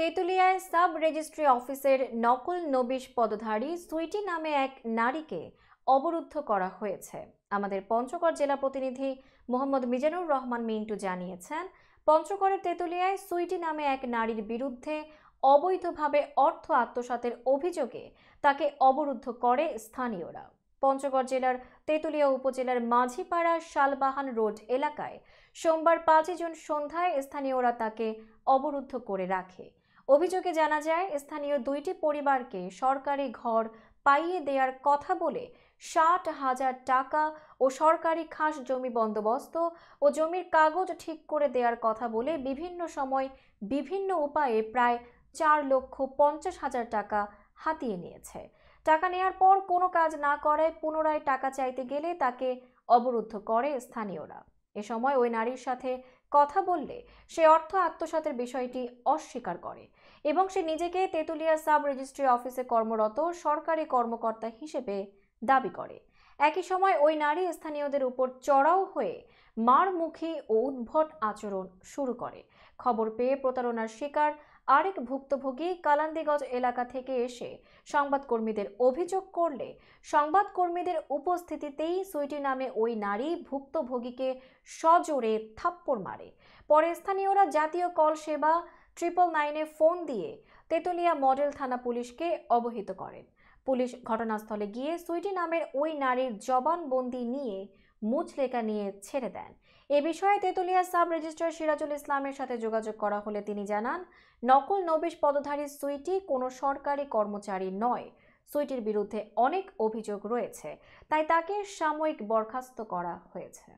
তেঁতুলিয়ায় sub registry অফিসের নকল নবিশ পদধারী সুইটি নামে এক নারীকে অবরুদ্ধ করা হয়েছে আমাদের পঞ্চগড় জেলা প্রতিনিধি মোহাম্মদ মিজানুর রহমান মিন্টু জানিয়েছেন পঞ্চগড়ের তেঁতুলিয়ায় সুইটি নামে এক নারীর বিরুদ্ধে অবৈধভাবে অর্থ আত্মসাতের অভিযোগে তাকে অবরুদ্ধ করে স্থানীয়রা পঞ্চগড় জেলার তেঁতুলিয়া উপজেলার মাঝিপাড়া শালবাহান রোড এলাকায় সোমবার পাঁচই জুন সন্ধ্যায় স্থানীয়রা তাকে অবরুদ্ধ করে রাখে অভিযোগে জানা যায় স্থানীয় দুইটি পরিবারকে সরকারি ঘর পাইয়ে দেওয়ার কথা বলে ষাট হাজার টাকা ও সরকারি খাস জমি বন্দোবস্ত ও জমির কাগজ ঠিক করে দেওয়ার কথা বলে বিভিন্ন সময় বিভিন্ন উপায়ে প্রায় চার লক্ষ পঞ্চাশ হাজার টাকা হাতিয়ে নিয়েছে টাকা নেয়ার পর কোনো কাজ না করায় পুনরায় টাকা চাইতে গেলে তাকে অবরুদ্ধ করে স্থানীয়রা এ সময় ওই নারীর সাথে কথা বললে সে অর্থ আত্মসাতের বিষয়টি অস্বীকার করে এবং সে নিজেকে তেতুলিয়া সাব রেজিস্ট্রি অফিসে কর্মরত সরকারি কর্মকর্তা হিসেবে দাবি করে একই সময় ওই নারী স্থানীয়দের উপর চড়াও হয়ে মারমুখী ও উদ্ভট আচরণ শুরু করে খবর পেয়ে প্রতারণার শিকার আরেক ভুক্তভোগী কালান্দিগঞ্জ এলাকা থেকে এসে সংবাদকর্মীদের অভিযোগ করলে সংবাদকর্মীদের উপস্থিতিতেই সুইটি নামে ওই নারী ভুক্তভোগীকে সজোরে থাপ্পড় মারে পরে স্থানীয়রা জাতীয় কল সেবা ট্রিপল নাইনে ফোন দিয়ে তেতুলিয়া মডেল থানা পুলিশকে অবহিত করেন পুলিশ ঘটনাস্থলে গিয়ে সুইটি নামের ওই নারীর জবানবন্দি নিয়ে মুচলেকা নিয়ে ছেড়ে দেন এ বিষয়ে তেতুলিয়া সাব রেজিস্ট্রার সিরাজুল ইসলামের সাথে যোগাযোগ করা হলে তিনি জানান নকল নবিশ পদধারী সুইটি কোনো সরকারি কর্মচারী নয় সুইটির বিরুদ্ধে অনেক অভিযোগ রয়েছে তাই তাকে সাময়িক বরখাস্ত করা হয়েছে